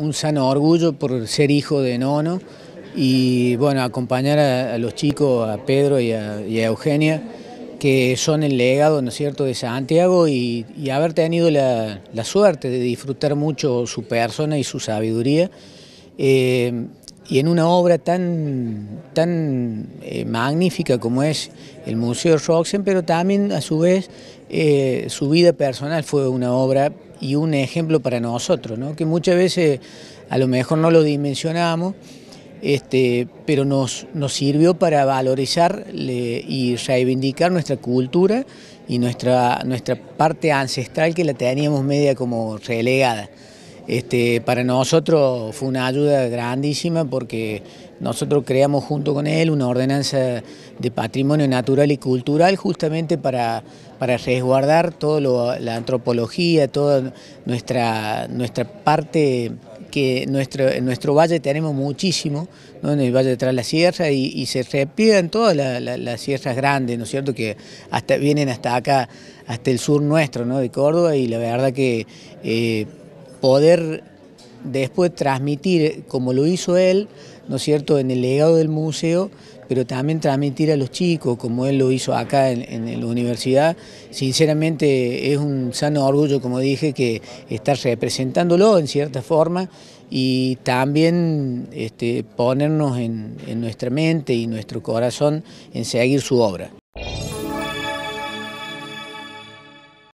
un sano orgullo por ser hijo de Nono y bueno, acompañar a, los chicos, a Pedro y a, Eugenia, que son el legado, ¿no es cierto?, de Santiago y, haber tenido la, suerte de disfrutar mucho su persona y su sabiduría. Eh, y en una obra tan, tan eh, magnífica como es el Museo Roxen, pero también a su vez eh, su vida personal fue una obra y un ejemplo para nosotros, ¿no? que muchas veces a lo mejor no lo dimensionamos, este, pero nos, nos sirvió para valorizar y reivindicar nuestra cultura y nuestra, nuestra parte ancestral que la teníamos media como relegada. Este, para nosotros fue una ayuda grandísima porque nosotros creamos junto con él una ordenanza de patrimonio natural y cultural justamente para, para resguardar toda la antropología, toda nuestra, nuestra parte que nuestro, en nuestro valle tenemos muchísimo, en el valle detrás de la sierra, y, se repliegan todas las sierras grandes, ¿no es cierto?, que hasta vienen hasta acá, hasta el sur nuestro, ¿no?, de Córdoba, y la verdad que... Eh, poder después transmitir, como lo hizo él, ¿no es cierto?, en el legado del museo, pero también transmitir a los chicos, como él lo hizo acá en, la universidad. Sinceramente es un sano orgullo, como dije, que estar representándolo en cierta forma y también este, ponernos en nuestra mente y nuestro corazón en seguir su obra.